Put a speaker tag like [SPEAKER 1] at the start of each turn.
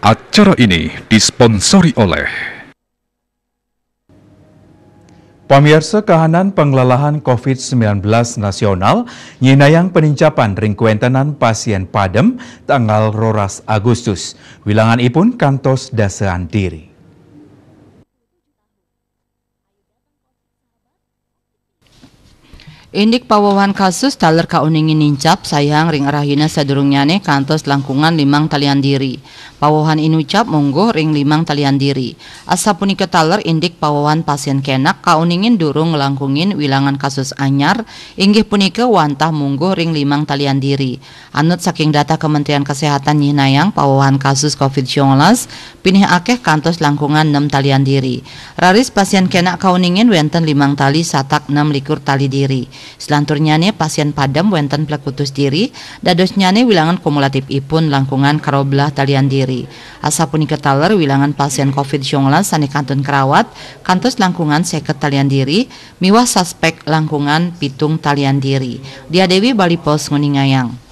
[SPEAKER 1] Acara ini disponsori oleh
[SPEAKER 2] Pemirsa kahanan Pengelolaan COVID-19 nasional, nyinayang penincapan ringkuentenan pasien padem tanggal roras Agustus. Wilangan ipun kantos dasaan diri.
[SPEAKER 3] Indik pawawan kasus taler kauningin nincap sayang ring arahina ne kantos langkungan limang talian diri. Pawawan inucap monggo ring limang talian diri. Asa punika taler indik pawawan pasien kenak kauningin durung langkungin wilangan kasus anyar inggih punika wantah monggo ring limang talian diri. Anut saking data Kementerian Kesehatan Nyinayang pawawan kasus COVID-19 pinih akeh kantos langkungan 6 talian diri. Raris pasien kenak kauningin wenten limang tali satak 6 likur tali diri. Selanturnyane pasien padam wenten plekutus diri, dadosnyane wilangan kumulatif ipun langkungan karoblah talian diri. Asa punika wilangan pasien COVID-19 sani kantun kerawat, kantos langkungan seket talian diri, miwah suspek langkungan pitung talian diri. Dia Dewi Bali Pos Nguningayang.